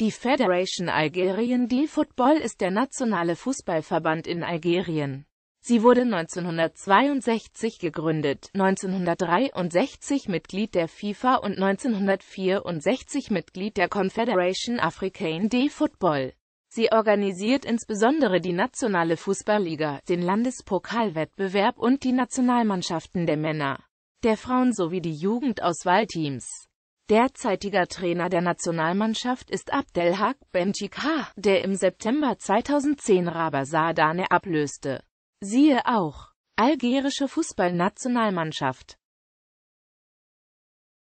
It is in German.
Die Federation Algerien de Football ist der nationale Fußballverband in Algerien. Sie wurde 1962 gegründet, 1963 Mitglied der FIFA und 1964 Mitglied der Confederation Africaine de Football. Sie organisiert insbesondere die nationale Fußballliga, den Landespokalwettbewerb und die Nationalmannschaften der Männer, der Frauen sowie die Jugendauswahlteams. Derzeitiger Trainer der Nationalmannschaft ist Abdelhak Benchikha, der im September 2010 Rabah Sadane ablöste. Siehe auch Algerische Fußballnationalmannschaft